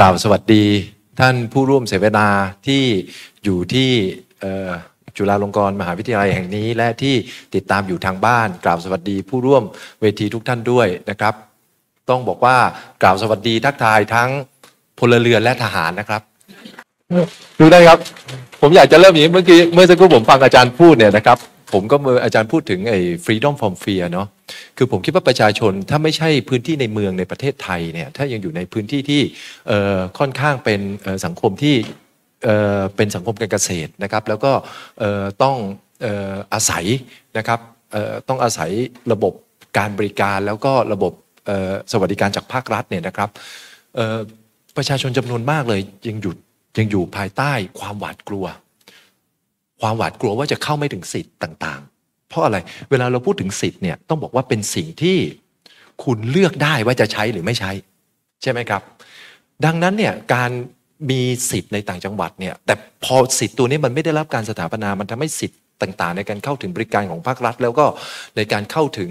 กล่าวสวัสดีท่านผู้ร่วมเสวนาที่อยู่ที่จุฬาลงกรณ์มหาวิทยาลัยแห่งนี้ และที่ติดตามอยู่ทางบ้านกล่าวสวัสดีผู้ร่วมเวทีทุกท่านด้วยนะครับ ต้องบอกว่ากล่าวสวัสดีทักทายทั้งพลเรือนและทหารนะครับ ดูได้ครับ ผมอยากจะเริ่มอย่างเมื่อกี้เมื่อสักครู่ผมฟังอาจารย์พูดเนี่ยนะครับ ผมก็มืออาจารย์พูดถึงไอ้ฟรีดอมฟอร์มเฟียเนาะคือผมคิดว่าประชาชนถ้าไม่ใช่พื้นที่ในเมืองในประเทศไทยเนี่ยถ้ายังอยู่ในพื้นที่ที่ค่อนข้างเป็นสังคมที่เป็นสังคมการเกษตรนะครับแล้วก็ต้องอาศัยนะครับต้องอาศัยระบบการบริการแล้วก็ระบบสวัสดิการจากภาครัฐเนี่ยนะครับประชาชนจำนวนมากเลยยังหยุดยังอยู่ภายใต้ความหวาดกลัว ความหวาดกลัวว่าจะเข้าไม่ถึงสิทธิ์ต่างเพราะอะไร เวลาเราพูดถึงสิทธิ์เนี่ย ต้องบอกว่าเป็นสิ่งที่คุณเลือกได้ว่าจะใช้หรือไม่ใช้ ใช่ไหมครับ ดังนั้นเนี่ย การมีสิทธิ์ในต่างจังหวัดเนี่ย แต่พอสิทธิ์ตัวนี้มันไม่ได้รับการสถาปนา มันทำให้สิทธิ์ต่างๆ ในการเข้าถึงบริการของภาครัฐ แล้วก็ในการเข้าถึง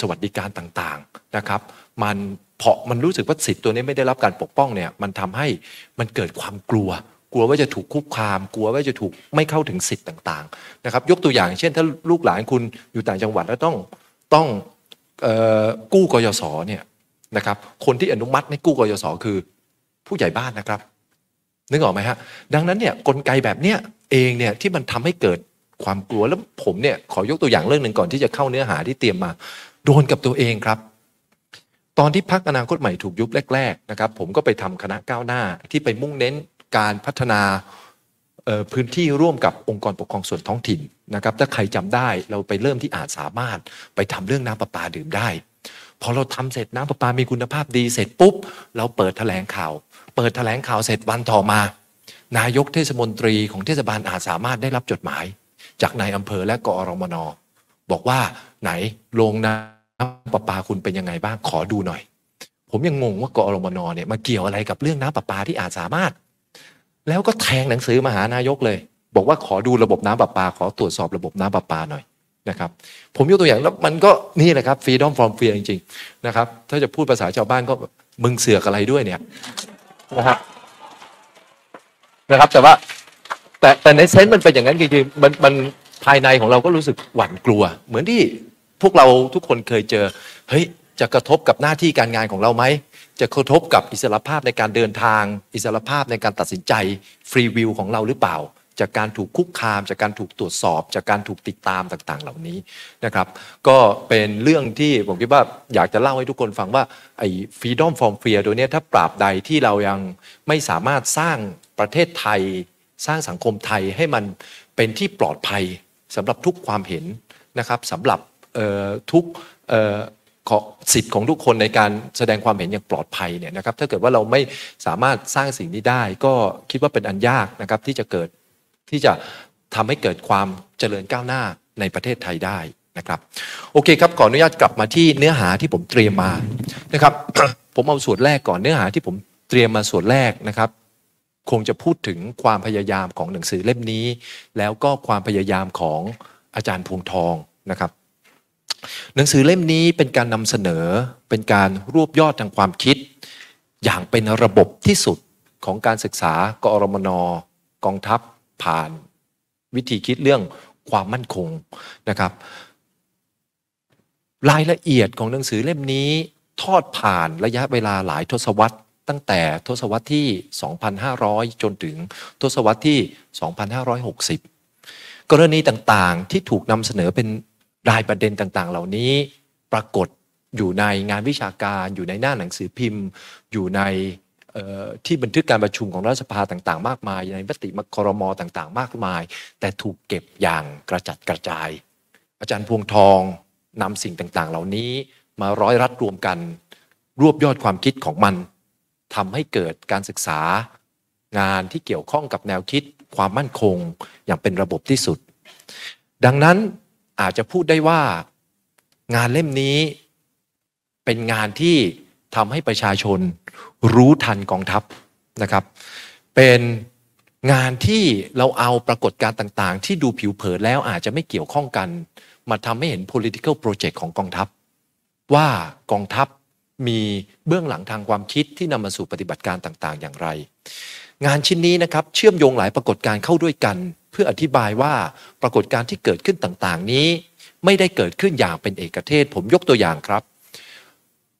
สวัสดิการต่างๆนะครับมันเพาะมันรู้สึกว่าสิทธิ์ตัวนี้ไม่ได้รับการปกป้องเนี่ยมันทำให้มันเกิดความกลัวกลัวว่าจะถูกคุกคาม กลัวว่าจะถูกไม่เข้าถึงสิทธิ์ต่างๆนะครับ ยกตัวอย่าง เช่น ถ้าลูกหลานคุณอยู่ต่างจังหวัดแล้วต้องต้องกู้กยศเนี่ยนะครับ คนที่อนุมัติให้กู้กยศคือ ผู้ใหญ่บ้านนะครับ นึกออกไหมฮะดังนั้นเนี่ยกลไกแบบเนี้ยเองเนี่ยที่มันทำให้เกิดความกลัวแล้วผมเนี่ยขอยกตัวอย่างเรื่องหนึ่งก่อนที่จะเข้าเนื้อหาที่เตรียมมาโดนกับตัวเองครับ ตอนที่พักอนาคตใหม่ถูกยุบแรก ๆ นะครับ ผมก็ไปทำคณะก้าวหน้าที่ไปมุ่งเน้นการพัฒนาพื้นที่ร่วมกับองค์กรปกครองส่วนท้องถิ่นนะครับ ถ้าใครจำได้ เราไปเริ่มที่อาจสามารถไปทำเรื่องน้ำประปาดื่มได้ พอเราทำเสร็จน้ำประปามีคุณภาพดีเสร็จปุ๊บ เราเปิดแถลงข่าว เปิดแถลงข่าวเสร็จวันต่อมา นายกเทศมนตรีของเทศบาลอาจสามารถได้รับจดหมาย จากนายอำเภอและกอรมน บอกว่าไหนโรงน้ำประปาคุณเป็นยังไงบ้าง ขอดูหน่อย ผมยังงงว่ากอรมนเนี่ยมาเกี่ยวอะไรกับเรื่องน้ำประปาที่อาจสามารถแล้วก็แทงหนังสือมาหานายกเลย บอกว่าขอดูระบบน้ำประปา ขอตรวจสอบระบบน้ำประปาหน่อยนะครับผมยกตัวอย่าง แล้วมันก็นี่แหละครับฟรีดอมฟอร์มเฟียจริงๆนะครับ ถ้าจะพูดภาษาชาวบ้านก็มึงเสือกอะไรด้วยเนี่ยนะครับนะครับแต่ว่าแต่แต่ในเซนส์มันเป็นอย่างนั้นจริงๆมันมันภายในของเราก็รู้สึกหวั่นกลัว เหมือนที่พวกเราทุกคนเคยเจอเฮ้ยจะกระทบกับหน้าที่การงานของเราไหมจะกระทบกับอิสรภาพในการเดินทางอิสรภาพในการตัดสินใจฟรีวิวของเราหรือเปล่า จากการถูกคุกคาม จากการถูกตรวจสอบ จากการถูกติดตามต่าง ๆ เหล่านี้นะครับก็เป็นเรื่องที่ผมคิดว่าอยากจะเล่าให้ทุกคนฟังว่าไอ้ฟรีดอมฟอร์มเฟียตัวนี้ถ้าปราบใดที่เรายังไม่สามารถสร้างประเทศไทย สร้างสังคมไทยให้มันเป็นที่ปลอดภัยสำหรับทุกความเห็นนะครับสำหรับทุกสิทธิ์ของ ทุกคนในการแสดงความเห็นอย่างปลอดภัยเนี่ยนะครับ ถ้าเกิดว่าเราไม่สามารถสร้างสิ่ง นี้ได้ ก็คิดว่าเป็นอันยาก นะครับ ที่จะเกิดที่จะทำให้เกิดความเจริญก้าวหน้าในประเทศไทยได้นะครับ โอเคครับ ขอ อนุญาตกลับมาที่เนื้อหาที่ผมเตรียมมานะครับ ผมเอาส่วนแรกก่อนเนื้อหาที่ผมเตรียมมาส่วนแรกนะครับ คงจะพูดถึงความพยายามของหนังสือเล่มนี้ แล้วก็ความพยายามของอาจารย์พวงทองนะครับหนังสือเล่มนี้เป็นการนำเสนอเป็นการรวบยอดทางความคิด อย่างเป็นระบบที่สุดของการศึกษากอรมน กองทัพผ่าน วิธีคิดเรื่องความมั่นคงนะครับ รายละเอียดของหนังสือเล่มนี้ทอดผ่านระยะเวลาหลายทศวรรษ ตั้งแต่ทศวรรษที่ 2,500 จนถึงทศวรรษที่ 2,560 กรณีต่างๆที่ถูกนำเสนอเป็นรายประเด็นต่าง ๆ เหล่านี้ปรากฏอยู่ในงานวิชาการอยู่ในหน้าหนังสือพิมพ์ อยู่ในที่บันทึกการประชุมของรัฐสภาต่าง ๆ มากมาย ในมติมครมต่าง ๆ มากมาย แต่ถูกเก็บอย่างกระจัดกระจาย อาจารย์พวงทองนำสิ่งต่างๆ เหล่านี้มาร้อยรัดรวมกัน รวบยอดความคิดของมันทำให้เกิดการศึกษางานที่เกี่ยวข้องกับแนวคิดความมั่นคงอย่างเป็นระบบที่สุด ดังนั้นอาจจะพูดได้ว่างานเล่มนี้เป็นงานที่ทำให้ประชาชนรู้ทันกองทัพนะครับ เป็นงานที่เราเอาปรากฏการณ์ต่างๆ ที่ดูผิวเผินแล้วอาจจะไม่เกี่ยวข้องกันมาทำให้เห็น political project ของกองทัพว่ากองทัพมีเบื้องหลังทางความคิดที่นำมาสู่ปฏิบัติการต่างๆอย่างไร งานชิ้นนี้นะครับเชื่อมโยงหลายปรากฏการณ์เข้าด้วยกันเพื่ออธิบายว่าปรากฏการณ์ที่เกิดขึ้นต่างๆ นี้ไม่ได้เกิดขึ้นอย่างเป็นเอกเทศผมยกตัวอย่างครับ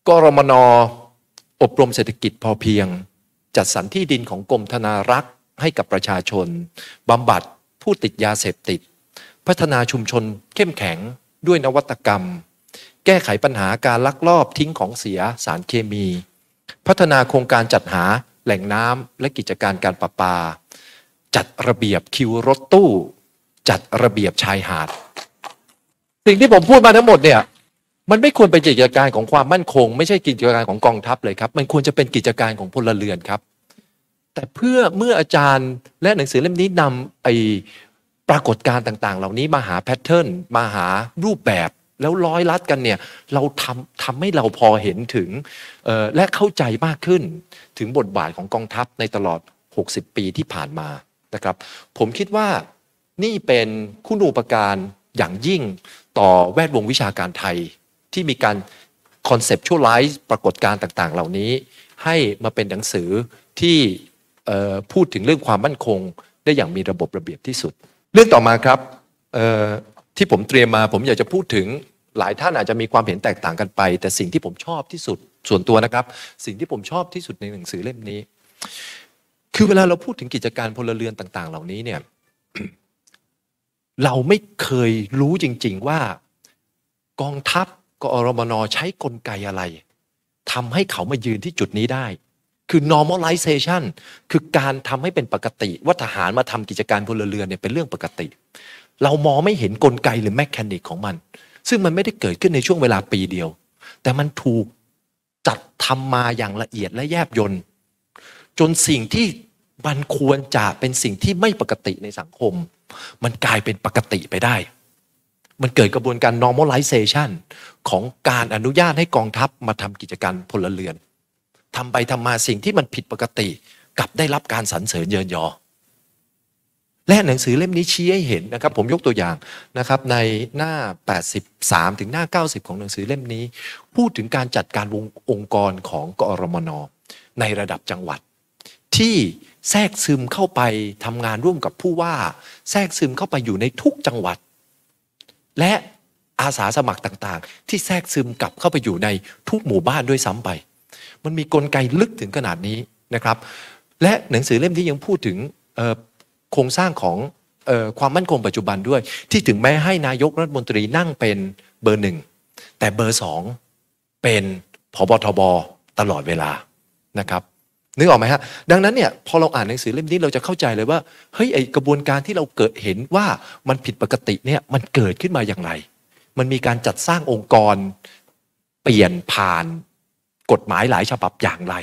กรมนอบรมเศรษฐกิจพอเพียง จัดสรรที่ดินของกรมธนารักษ์ให้กับประชาชน บำบัดผู้ติดยาเสพติด พัฒนาชุมชนเข้มแข็งด้วยนวัตกรรม แก้ไขปัญหาการลักลอบทิ้งของเสียสารเคมี พัฒนาโครงการจัดหาแหล่งน้ำและกิจการการประปาจัดระเบียบคิวรถตู้ จัดระเบียบชายหาด สิ่งที่ผมพูดมาทั้งหมดเนี่ยมันไม่ควรเป็นกิจการของความมั่นคง ไม่ใช่กิจการของกองทัพเลยครับมันควรจะเป็นกิจการของพลเรือนครับ แต่เพื่อเมื่ออาจารย์และหนังสือเล่มนี้นำไอปรากฏการณ์ต่างๆ เหล่านี้มาหาแพทเทิร์นมาหารูปแบบแล้วร้อยลัดกันเนี่ยเราทำทำให้เราพอเห็นถึงและเข้าใจมากขึ้นถึงบทบาทของกองทัพในตลอด 60 ปีที่ผ่านมานะครับผมคิดว่านี่เป็นคุณูปการอย่างยิ่งต่อแวดวงวิชาการไทย ที่มีการคอนเซปชวลไลซ์ปรากฏการ์ต่างๆ เหล่านี้ให้มาเป็นหนังสือที่พูดถึงเรื่องความมั่นคง ได้อย่างมีระบบระเบียบที่สุด เรื่องต่อมาครับที่ผม เตรียมมาผมอยากจะพูดถึงหลายท่านอาจจะมีความเห็นแตกต่างกันไป แต่สิ่งที่ผมชอบที่สุดส่วนตัวนะครับสิ่งที่ผมชอบที่สุดในหนังสือเล่มนี้คือเวลาเราพูดถึงกิจการพลเรือนต่างๆเหล่านี้เนี่ย เราไม่เคยรู้จริง ๆว่ากองทัพกอรมนใช้กลไกอะไรทำให้เขามายืนที่จุดนี้ได้ คือ normalization คือการทำให้เป็นปกติ ว่าทหารมาทำกิจการพลเรือนเนี่ยเป็นเรื่องปกติ เรามองไม่เห็นกลไกหรือแมคคานิกของมัน ซึ่งมันไม่ได้เกิดขึ้นในช่วงเวลาปีเดียว แต่มันถูกจัดทำมาอย่างละเอียดและแยบยนต์จนสิ่งที่มันควรจะเป็นสิ่งที่ไม่ปกติในสังคม มันกลายเป็นปกติไปได้ มันเกิดกระบวนการ normalization ของการอนุญาตให้กองทัพมาทำกิจการพลเรือน ทำไปทำมาสิ่งที่มันผิดปกติ กลับได้รับการสรรเสริญเยินยอ และหนังสือเล่มนี้ชี้ให้เห็นนะครับผมยกตัวอย่างนะครับ ในหน้า 83 ถึงหน้า 90 ของหนังสือเล่มนี้ พูดถึงการจัดการวงองค์กรของกอรมนในระดับจังหวัด ที่แทรกซึมเข้าไปทำงานร่วมกับผู้ว่าแทรกซึมเข้าไปอยู่ในทุกจังหวัด และอาสาสมัครต่างๆ ที่แทรกซึมกลับเข้าไปอยู่ในทุกหมู่บ้านด้วยซ้ำไป มันมีกลไกลึกถึงขนาดนี้นะครับ และหนังสือเล่มที่ยังพูดถึงโครงสร้างของความมั่นคงปัจจุบันด้วยที่ถึงแม้ให้นายกรัฐมนตรีนั่งเป็นเบอร์หนึ่งแต่เบอร์สองเป็นพบทบตลอดเวลานะครับนึกออกไหมฮะดังนั้นเนี่ยพอเราอ่านหนังสือเล่มนี้เราจะเข้าใจเลยว่าเฮ้ยไอกระบวนการที่เราเกิดเห็นว่ามันผิดปกติเนี่ยมันเกิดขึ้นมาอย่างไร มันมีการจัดสร้างองค์กร เปลี่ยนผ่านกฎหมายหลายฉบับอย่างไร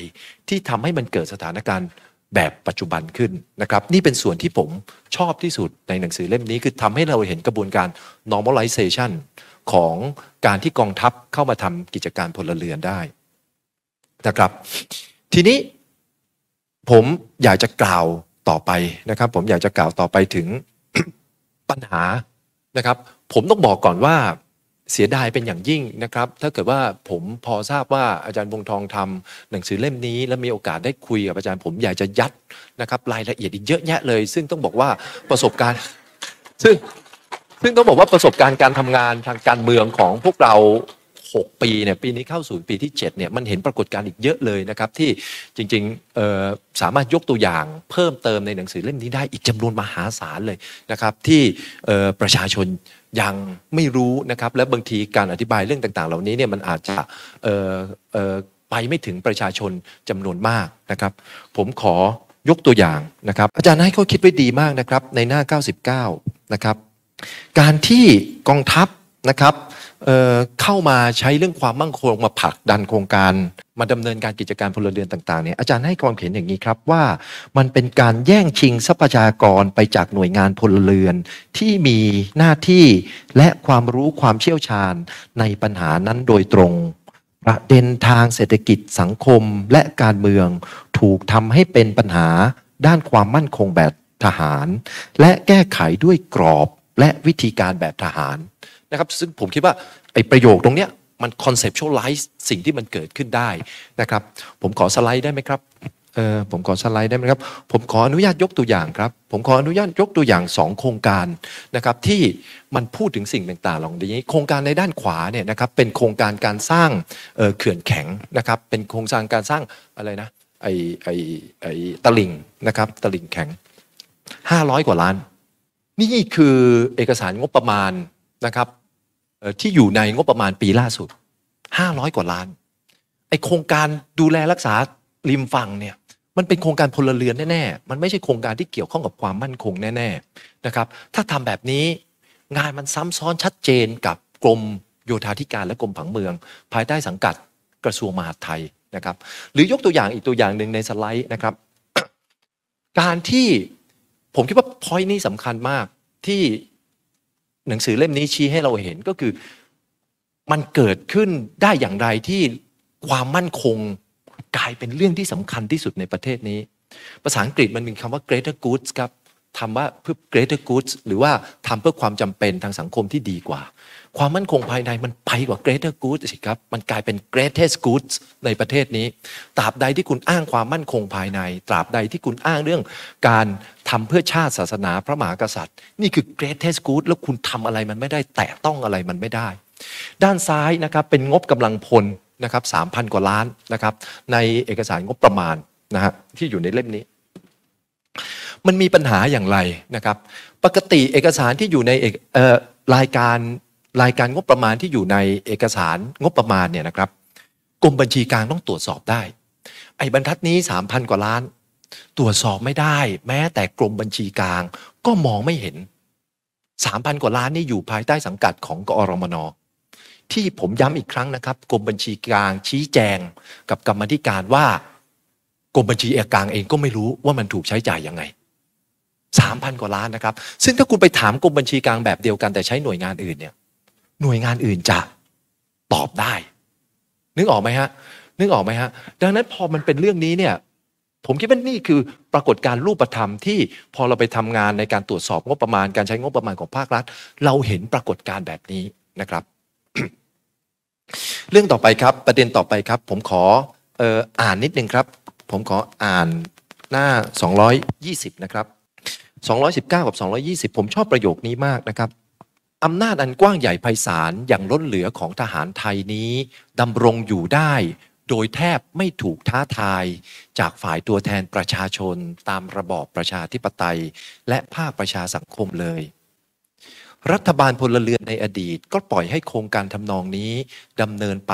ที่ทำให้มันเกิดสถานการณ์แบบปัจจุบันขึ้นนะครับ นี่เป็นส่วนที่ผมชอบที่สุดในหนังสือเล่มนี้ คือทำให้เราเห็นกระบวนการ normalization ของการที่กองทัพเข้ามาทำกิจการพลเรือนได้นะครับทีนี้ผมอยากจะกล่าวต่อไปนะครับ ผมอยากจะกล่าวต่อไปถึงปัญหานะครับ ผมต้องบอกก่อนว่าเสียดายเป็นอย่างยิ่งนะครับ ถ้าเกิดว่าผมพอทราบว่าอาจารย์วงทองทำหนังสือเล่มนี้ และมีโอกาสได้คุยกับอาจารย์ผมอยากจะยัดนะครับ รายละเอียดอีกเยอะแยะเลย ซึ่งต้องบอกว่าประสบการณ์ซึ่ง ซึ่งต้องบอกว่าประสบการณ์การทำงานทางการเมืองของพวกเรา6ปีเนี่ยปีนี้เข้าสู่ปีที่7เนี่ยมัน เห็นปรากฏการณ์อีกเยอะเลยนะครับ ที่จริงๆสามารถยกตัวอย่างเพิ่มเติมในหนังสือเล่มนี้ ได้อีก จำนวนมหาศาล เลยนะครับ ที่ประชาชนยังไม่รู้นะครับและบางทีการอธิบายเรื่องต่างๆเหล่านี้เนี่ยมันอาจจะไปไม่ถึงประชาชน จำนวนมากนะครับ ผมขอยกตัวอย่างนะครับ อาจารย์ให้เขาคิดไว้ดีมากนะครับในหน้า99นะครับการที่กองทัพนะครับเข้ามาใช้เรื่องความมั่งคงมา ผลักดันโครงการ มาดำเนินการกิจการพลเรือนต่างๆเนี่ยอาจารย์ให้ความเห็นอย่างนี้ครับว่า มันเป็นการแย่งชิงทรัพยากรไปจากหน่วยงานพลเรือน ที่มีหน้าที่และความรู้ความเชี่ยวชาญในปัญหานั้นโดยตรงประเด็นทางเศรษฐกิจสังคมและการเมืองถูกทำให้เป็นปัญหาด้านความมั่นคงแบบทหาร และแก้ไขด้วยกรอบและวิธีการแบบทหารนะครับซึ่งผมคิดว่า ไอ้ประโยคตรงเนี้ยมันคอนเซปชวลไลซ์สิ่งที่มันเกิดขึ้นได้นะครับ ผมขอสไลด์ได้ไหมครับเออผมขอสไลด์ได้ไหมครับ ผมขออนุญาตยกตัวอย่างครับ ผมขออนุญาตยกตัวอย่าง 2 โครงการนะครับ ที่มันพูดถึงสิ่งต่างๆลองดีนี้โครงการในด้านขวาเนี่ยนะครับเป็นโครงการการสร้างเขื่อนแข็งนะครับ เป็นโครงการการสร้างอะไรนะไอไอไอตลิ่งนะครับตลิ่งแข็ง 500 กว่าล้าน นี่คือเอกสารงบประมาณนะครับที่อยู่ในงบประมาณปีล่าสุด 500 กว่าล้าน ไอโครงการดูแลรักษาริมฝั่งเนี่ย มันเป็นโครงการพลเรือนแน่ๆ มันไม่ใช่โครงการที่เกี่ยวข้องกับความมั่นคงแน่ ๆ นะครับ ถ้าทำแบบนี้งานมันซ้ำซ้อนชัดเจนกับกรมโยธาธิการและกรมผังเมือง ภายใต้สังกัดกระทรวงมหาดไทยนะครับ หรือยกตัวอย่างอีกตัวอย่างหนึ่งในสไลด์นะครับ การที่ผมคิดว่าพอยนี้สำคัญมากที่หนังสือเล่มนี้ชี้ให้เราเห็นก็คือมันเกิดขึ้นได้อย่างไรที่ความมั่นคง กลายเป็นเรื่องที่สำคัญที่สุดในประเทศนี้ ภาษาอังกฤษมันมีคำว่า greater goods ครับทำว่าเพื่อ greater goods หรือว่าทำเพื่อความจำเป็นทางสังคมที่ดีกว่าความมั่นคงภายในมันไปกว่า greater goods สิครับมันกลายเป็น greatest goods ในประเทศนี้ตราบใดที่คุณอ้างความมั่นคงภายใน ตราบใดที่คุณอ้างเรื่องการทำเพื่อชาติศาสนาพระมหากษัตริย์ นี่คือ greatest goods แล้วคุณทำอะไรมันไม่ได้แตะต้องอะไรมันไม่ได้ ด้านซ้ายนะครับเป็นงบกำลังพลนะครับสามพันกว่าล้านนะครับในเอกสารงบประมาณนะฮะที่อยู่ในเล่มนี้มันมีปัญหาอย่างไรนะครับ ปกติเอกสารที่อยู่ในรายการรายการงบประมาณที่อยู่ในเอกสารงบประมาณเนี่ยนะครับกรมบัญชีกลางต้องตรวจสอบได้ ไอ้บรรทัดนี้สามพันกว่าล้านตรวจสอบไม่ได้ แม้แต่กรมบัญชีกลางก็มองไม่เห็นสามพันกว่าล้านนี่อยู่ภายใต้สังกัดของกอรมนที่ผมย้ำอีกครั้งนะครับกรมบัญชีกลางชี้แจงกับกรรมธิการว่ากรมบัญชีกลางเองก็ไม่รู้ว่ามันถูกใช้จ่ายยังไงสามพันกว่า ล้าน นะครับ ซึ่งถ้าคุณ ไปถามกรมบัญชีกลาง แบบเดียวกันแต่ใช้หน่วยงานอื่นเนี่ย หน่วยงานอื่นจะตอบได้ นึกออกไหมฮะนึกออกไหมฮะ ดังนั้นพอมันเป็นเรื่องนี้เนี่ย ผม คิด ว่า นี่คือ ปรากฏการรูปธรรมที่พอเราไป ทำงานในการตรวจสอบงบประมาณการใช้งบประมาณของภาครัฐ เราเห็นปรากฏการแบบนี้นะครับ เรื่องต่อไปครับ ประเด็นต่อไปครับ ผมขออออ่านนิดนึงครับ ผมขออ่านหน้า 220 นะครับ219 กับ 220 ผมชอบประโยคนี้มากนะครับ อำนาจอันกว้างใหญ่ไพศาลอย่างล้นเหลือของทหารไทยนี้ ดำรงอยู่ได้โดยแทบไม่ถูกท้าทาย จากฝ่ายตัวแทนประชาชนตามระบอบประชาธิปไตย และภาคประชาสังคมเลย รัฐบาลพลเรือนในอดีตก็ปล่อยให้โครงการทำนองนี้ดำเนินไป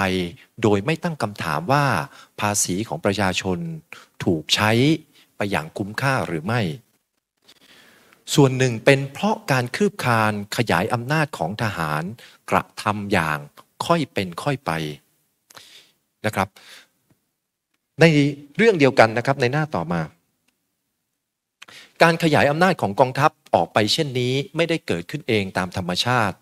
โดยไม่ตั้งคำถามว่า ภาษีของประชาชนถูกใช้ไปอย่างคุ้มค่าหรือไม่ส่วนหนึ่งเป็นเพราะการคืบคานขยายอำนาจของทหารกระทำอย่างค่อยเป็นค่อยไปนะครับ ในเรื่องเดียวกันนะครับในหน้าต่อมา การขยายอำนาจของกองทัพออกไปเช่นนี้ไม่ได้เกิดขึ้นเองตามธรรมชาติ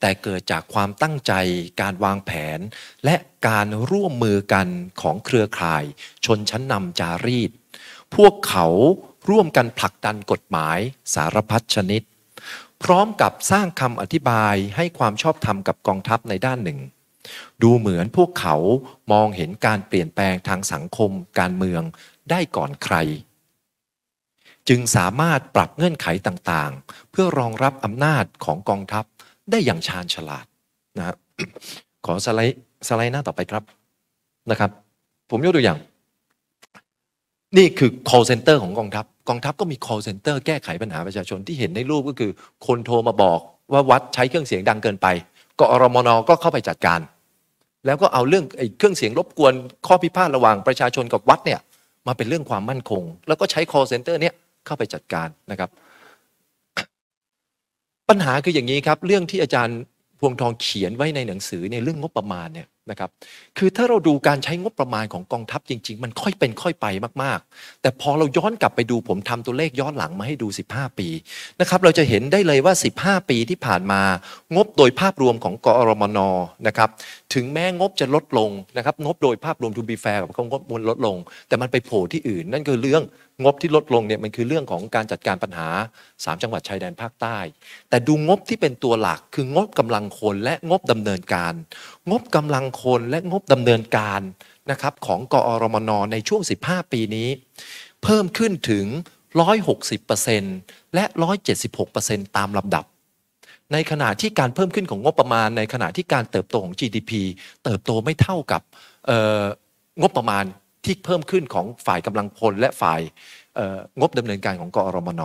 แต่เกิดจากความตั้งใจการวางแผน และการร่วมมือกันของเครือข่าย ชนชั้นนำจารีตพวกเขาร่วมกันผลักดันกฎหมายสารพัดชนิด พร้อมกับสร้างคำอธิบายให้ความชอบธรรมกับกองทัพในด้านหนึ่ง ดูเหมือนพวกเขามองเห็นการเปลี่ยนแปลงทางสังคมการเมืองได้ก่อนใคร จึงสามารถปรับเงื่อนไขต่างๆ เพื่อรองรับอำนาจของกองทัพได้อย่างชาญฉลาดนะขอสไลด์สไลด์หน้าต่อไปครับนะครับ ผมยกตัวอย่าง นี่คือ call center ของกองทัพกองทัพก็มี call center แก้ไขปัญหาประชาชนที่เห็นในรูปก็คือคนโทรมาบอก ว่าวัดใช้เครื่องเสียงดังเกินไปกอรมนก็เข้าไปจัดการ แล้วก็เอาเรื่องไอ้เครื่องเสียงรบกวน ข้อพิพาทระหว่างประชาชนกับวัดเนี่ยมาเป็นเรื่องความมั่นคง แล้วก็ใช้ call center เนี่ยเข้าไปจัดการนะครับ ปัญหาคืออย่างนี้ครับ เรื่องที่อาจารย์พวงทองเขียนไว้ในหนังสือในเรื่องงบประมาณเนี่ยนะครับ คือถ้าเราดูการใช้งบประมาณของกองทัพจริงๆ มันค่อยเป็นค่อยไปมากๆ แต่พอเราย้อนกลับไปดูผมทำตัวเลขย้อนหลังมาให้ดู 15 ปี นะครับ เราจะเห็นได้เลยว่า 15 ปีที่ผ่านมา งบโดยภาพรวมของกอรมนนะครับ ถึงแม้งบจะลดลงนะครับ งบโดยภาพรวมทูบีแฟร์กับงบมูลลดลง แต่มันไปโผล่ที่อื่น นั่นคือเรื่องงบที่ลดลงเนี่ยมันคือเรื่องของการจัดการปัญหา 3 จังหวัดชายแดนภาคใต้ แต่ดูงบที่เป็นตัวหลักคืองบกำลังคนและงบดำเนินการงบกำลังคลนและงบดำเนินการนะครับของกอรมนในช่วง 15 ปีนี้ เพิ่มขึ้นถึง 160%และ 176%ตามลำดับ ในขณะที่การเพิ่มขึ้นของงบประมาณในขณะที่การเติบโตของ GDP เติบโตไม่เท่ากับงบประมาณที่เพิ่มขึ้นของฝ่ายกำลังพลและฝ่ายงบดำเนินการของกอรมน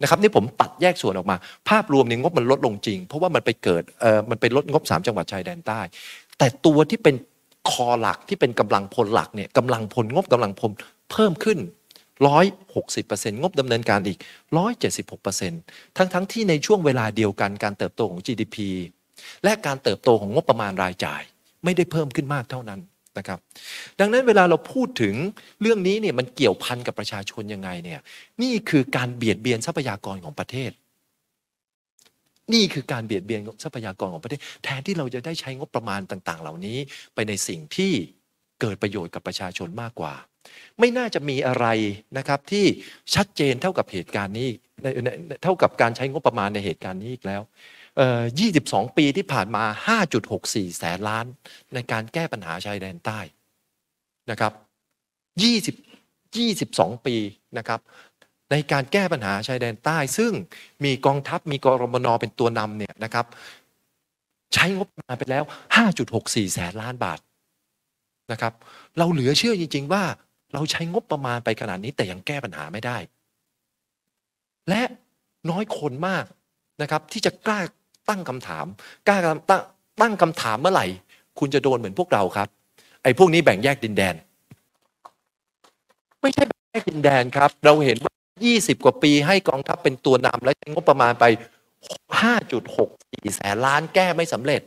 นะครับนี่ผมตัดแยกส่วนออกมา ภาพรวมนี่งบมันลดลงจริงเพราะว่ามันไปเกิดมันไปลดงบ 3 จังหวัดชายแดนใต้แต่ตัวที่เป็นคอหลักที่เป็นกำลังพลหลักเนี่ยกำลังพลงบกำลังพลเพิ่มขึ้น 160%งบดำเนินการอีก 176%ทั้งทั้งที่ในช่วงเวลาเดียวกันการเติบโตของ GDP และการเติบโตของงบประมาณรายจ่ายไม่ได้เพิ่มขึ้นมากเท่านั้นนะครับ ดังนั้นเวลาเราพูดถึงเรื่องนี้เนี่ยมันเกี่ยวพันกับประชาชนยังไงเนี่ยนี่คือการเบียดเบียนทรัพยากรของประเทศนี่คือการเบียดเบียนทรัพยากรของประเทศแทนที่เราจะได้ใช้งบประมาณต่างๆ เหล่านี้ไปในสิ่งที่เกิดประโยชน์กับประชาชนมากกว่า ไม่น่าจะมีอะไรนะครับที่ชัดเจนเท่ากับเหตุการณ์นี้เท่ากับการใช้งบประมาณในเหตุการณ์นี้อีกแล้ว 22 ปีที่ผ่านมา 5.64 แสนล้านในการแก้ปัญหาชายแดนใต้นะครับ20 22 ปีนะครับในการแก้ปัญหาชายแดนใต้ซึ่งมีกองทัพมีกรมนเป็นตัวนำเนี่ย นะครับ ใช้งบมาไปแล้ว 5.64 แสนล้านบาทนะครับ เราเหลือเชื่อจริงๆว่าเราใช้งบประมาณไปขนาดนี้แต่ยังแก้ปัญหาไม่ได้ และน้อยคนมากนะครับ ที่จะกล้าตั้งคำถามกล้าตั้งตั้งคำถามเมื่อไหร่ คุณจะโดนเหมือนพวกเราครับ ไอ้พวกนี้แบ่งแยกดินแดน ไม่ใช่แบ่งแยกดินแดนครับ เราเห็นว่ายี่สิบกว่าปีให้กองทัพเป็นตัวนำและใช้งบประมาณไปหห้าจุดกสี่แสนล้านแก้ไม่สำเร็จ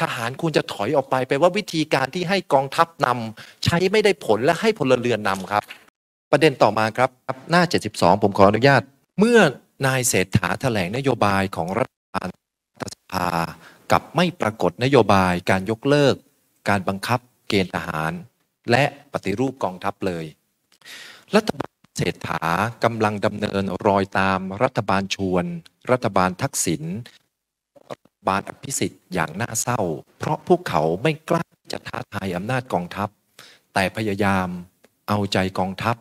ทหารคุณจะถอยออกไปไปว่า วิธีการที่ให้กองทัพนำใช้ไม่ได้ผลและให้พลเรือนนำครับ ประเด็นต่อมาครับหน้า 72 ผม ขออนุญาต เมื่อนายเศรษฐาแถลงนโยบายของรัฐบาลตสภากับไม่ปรากฏนโยบาย การยกเลิก การบังคับเกณฑ์ทหาร และปฏิรูปกองทัพเลยรัฐบาลเศรษฐากำลังดำเนินรอยตามรัฐบาลชวน รัฐบาลทักษิณรัฐบาลอภิสิทธิ์อย่างน่าเศร้า เพราะพวกเขาไม่กล้าจะท้าทายอำนาจกองทัพ แต่พยายามเอาใจกองทัพ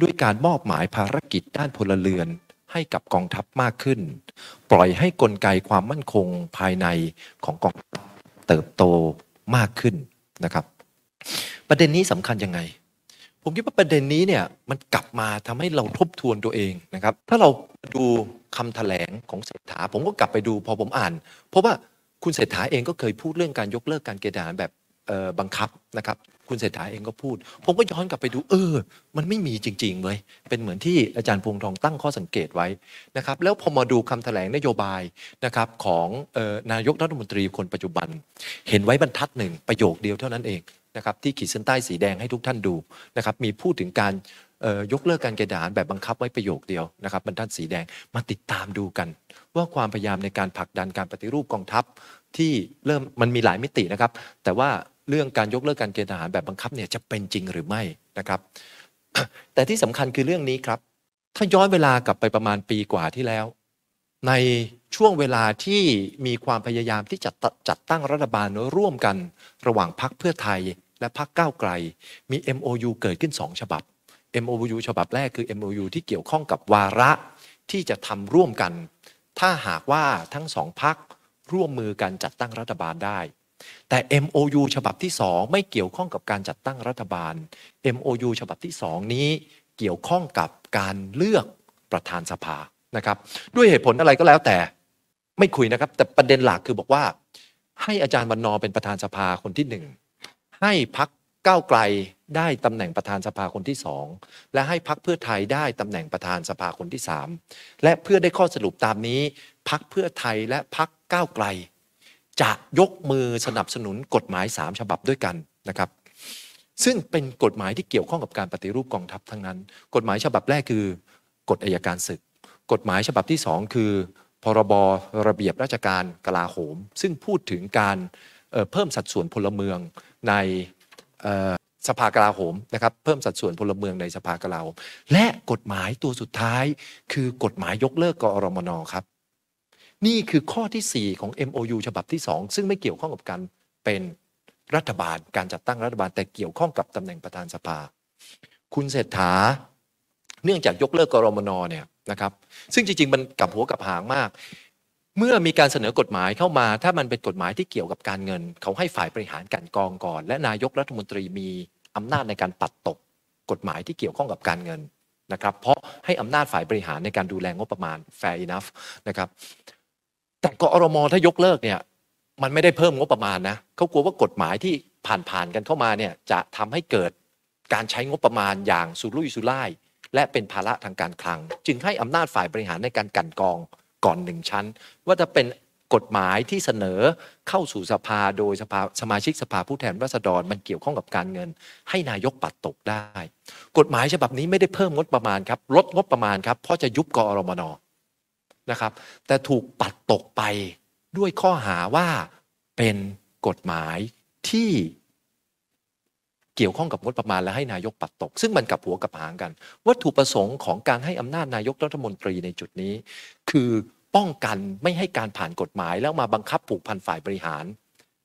ด้วยการมอบหมายภารกิจด้านพลเรือนให้กับกองทัพมากขึ้น ปล่อยให้กลไกความมั่นคงภายในของกองทัพเติบโตมากขึ้นนะครับประเด็นนี้สำคัญยังไงผมคิดว่าประเด็นนี้เนี่ยมันกลับมาทำให้เราทบทวนตัวเองนะครับ ถ้าเราดูคำแถลงของเศรษฐา ผมก็กลับไปดูพอผมอ่าน เพราะว่าคุณเศรษฐาเองก็เคยพูดเรื่องการยกเลิกการเกณฑ์ทหารแบบบังคับนะครับ คุณเศรษฐาเองก็พูดผมก็ย้อนกลับไปดูเออมันไม่มีจริงๆเลยเป็นเหมือนที่อาจารย์พวงทองตั้งข้อสังเกตไว้นะครับแล้วพอมาดูคำแถลงนโยบายนะครับของนายกรัฐมนตรีคนปัจจุบัน เห็นไว้บรรทัดหนึ่งประโยคเดียวเท่านั้นเองนะครับที่ขีดเส้นใต้สีแดงให้ทุกท่านดูนะครับมีพูดถึงการยกเลิกการเกณฑ์ทหารแบบบังคับไว้ประโยคเดียวนะครับบรรทัดสีแดงมาติดตามดูกัน ว่าความพยายามในการผลักดันการปฏิรูปกองทัพที่เริ่มมันมีหลายมิตินะครับ แต่ว่าเรื่องการยกเลิกการเกณฑ์ทหารแบบบังคับเนี่ยจะเป็นจริงหรือไม่นะครับ แต่ที่สำคัญคือเรื่องนี้ครับ ถ้าย้อนเวลากลับไปประมาณปีกว่าที่แล้ว ในช่วงเวลาที่มีความพยายามที่จะจัดตั้งรัฐบาลร่วมกันระหว่างพรรคเพื่อไทยและพักก้าวไกลมี MOU เกิดขึ้นสองฉบับ MOU ฉบับแรกคือ MOU ที่เกี่ยวข้องกับวาระที่จะทำร่วมกัน ถ้าหากว่าทั้งสองพักร่วมมือกันจัดตั้งรัฐบาลได้ แต่ MOU ฉบับที่สองไม่เกี่ยวข้องกับการจัดตั้งรัฐบาล MOU ฉบับที่สองนี้เกี่ยวข้องกับการเลือกประธานสภานะครับ ด้วยเหตุผลอะไรก็แล้วแต่ไม่คุยนะครับ แต่ประเด็นหลักคือบอกว่า ให้อาจารย์วันนอเป็นประธานสภาคนที่หนึ่งให้พักก้าวไกลได้ตำแหน่งประธานสภาคนที่สองและให้พักเพื่อไทยได้ตำแหน่งประธานสภาคนที่สามและเพื่อได้ข้อสรุปตามนี้พักเพื่อไทยและพักก้าวไกล จะยกมือสนับสนุนกฎหมายสามฉบับด้วยกันนะครับ ซึ่งเป็นกฎหมายที่เกี่ยวข้องกับการปฏิรูปกองทัพทั้งนั้น กฎหมายฉบับแรกคือ กฎอายการศึก กฎหมายฉบับที่สองคือ พรบระเบียบราชการกลาโหม ซึ่งพูดถึงการเพิ่มสัดส่วนพลเมืองในสภากลาโหมนะครับเพิ่มสัดส่วนพลเมืองในสภากลาโหมและกฎหมายตัวสุดท้ายคือกฎหมายยกเลิกกอรมนครับ นี่คือข้อที่ 4ของ MOU ฉบับที่ 2 ซึ่งไม่เกี่ยวข้องกับการเป็นรัฐบาลการจัดตั้งรัฐบาล แต่เกี่ยวข้องกับตำแหน่งประธานสภา คุณเศรษฐาเนื่องจากยกเลิกกรมนเนี่ยนะครับซึ่งจริงๆมันกับหัวกับหางมากเมื่อมีการเสนอกฎหมายเข้ามา ถ้ามันเป็นกฎหมายที่เกี่ยวกับการเงิน เขาให้ฝ่ายบริหารการกองก่อน และนายกรัฐมนตรีมีอำนาจในการปัดตก กฎหมายที่เกี่ยวข้องกับการเงินนะครับเพราะให้อำนาจฝ่ายบริหารในการดูแลงบประมาณ fair enough นะครับแต่กอรมอถ้ายกเลิกเนี่ยมันไม่ได้เพิ่มงบประมาณนะเขากลัวว่ากฎหมายที่ผ่าน ๆ กันเข้ามาเนี่ยจะทำให้เกิดการใช้งบประมาณอย่างสุรุ่ยสุร่ายและเป็นภาระทางการคลัง จึงให้อำนาจฝ่ายบริหารในการกันกองก่อนหนึ่งชั้นว่าจะเป็นกฎหมายที่เสนอเข้าสู่สภาโดยสภาสมาชิกสภาผู้แทนราษฎร มันเกี่ยวข้องกับการเงิน ให้นายกปัดตกได้ กฎหมายฉบับนี้ไม่ได้เพิ่มงบประมาณครับลดงบประมาณครับ เพราะจะยุบกอรมนนะครับ แต่ถูกปัดตกไปด้วยข้อหาว่าเป็นกฎหมายที่เกี่ยวข้องกับงบประมาณและให้นายกปัดตก ซึ่งมันกับหัวกับหางกัน วัตถุประสงค์ของการให้อำนาจนายกรัฐมนตรีในจุดนี้ คือป้องกันไม่ให้การผ่านกฎหมายแล้วมาบังคับผูกพันฝ่ายบริหาร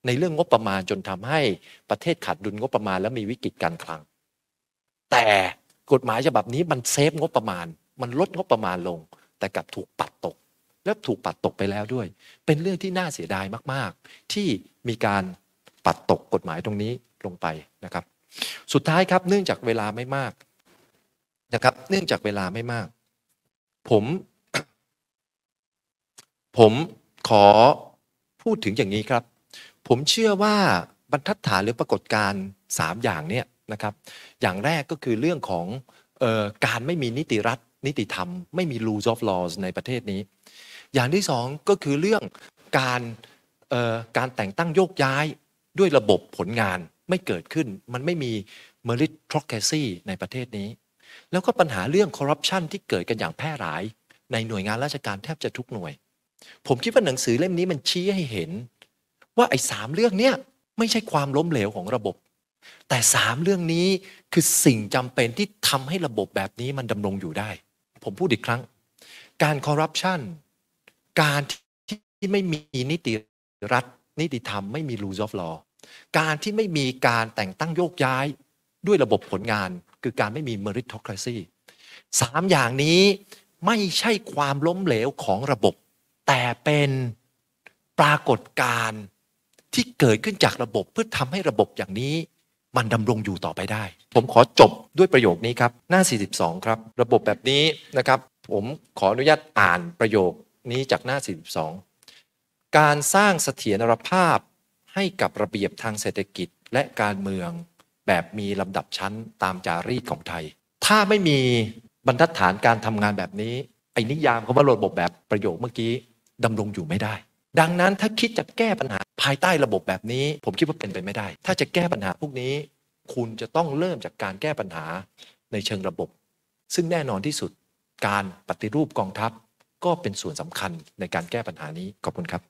ในเรื่องงบประมาณจนทำให้ประเทศขาดดุลงบประมาณ และมีวิกฤตการคลังแต่กฎหมายฉบับนี้มันเซฟงบประมาณ มันลดงบประมาณลงแต่กลับถูกปัดตกและถูกปัดตกไปแล้วด้วยเป็นเรื่องที่น่าเสียดายมาก ๆ ที่มีการปัดตกกฎหมายตรงนี้ลงไปนะครับสุดท้ายครับ เนื่องจากเวลาไม่มากนะครับเนื่องจากเวลาไม่มาก ผม ผมขอพูดถึงอย่างนี้ครับ ผมเชื่อว่าบรรทัดฐานหรือปรากฏการณ์สามอย่างเนี่ยนะครับ อย่างแรกก็คือเรื่องของออการไม่มีนิติรัฐ นิติธรรมไม่มี rules of laws ในประเทศนี้ อย่างที่สองก็คือเรื่องการการแต่งตั้งโยกย้ายด้วยระบบผลงานไม่เกิดขึ้น มันไม่มีเมริทรอกแคซี่ในประเทศนี้ แล้วก็ปัญหาเรื่องคอร์รัปชันที่เกิดกันอย่างแพร่หลาย ในหน่วยงานราชการแทบจะทุกหน่วย ผมคิดว่าหนังสือเล่มนี้มันชี้ให้เห็น ว่าไอ้สามเรื่องเนี้ยไม่ใช่ความล้มเหลวของระบบ แต่สามเรื่องนี้คือสิ่งจำเป็นที่ทำให้ระบบแบบนี้มันดำรงอยู่ได้ ผมพูดอีกครั้ง การคอร์รัปชัน การที่ไม่มีนิติรัฐนิติธรรม ไม่มี rules of law การที่ไม่มีการแต่งตั้งโยกย้ายด้วยระบบผลงานคือการไม่มี meritocracy สามอย่างนี้ไม่ใช่ความล้มเหลวของระบบ แต่เป็นปรากฏการณ์ที่เกิดขึ้นจากระบบเพื่อทำให้ระบบอย่างนี้ มันดำรงอยู่ต่อไปได้ ผมขอจบด้วยประโยคนี้ครับหน้า 42 ครับ ระบบแบบนี้นะครับ ผมขออนุญาตอ่านประโยคนี้จากหน้า 42 การสร้างเสถียรภาพให้กับระเบียบทางเศรษฐกิจและการเมืองแบบมีลำดับชั้นตามจารีตของไทย ถ้าไม่มีบรรทัดฐานการทำงานแบบนี้ ไอ้นิยามคำว่าระบบแบบประโยคเมื่อกี้ดำรงอยู่ไม่ได้ ดังนั้นถ้าคิดจะแก้ปัญหาภายใต้ระบบแบบนี้ ผมคิดว่าเป็นไปไม่ได้ ถ้าจะแก้ปัญหาพวกนี้ คุณจะต้องเริ่มจากการแก้ปัญหาในเชิงระบบ ซึ่งแน่นอนที่สุด การปฏิรูปกองทัพ ก็เป็นส่วนสำคัญในการแก้ปัญหานี้ขอบคุณครับ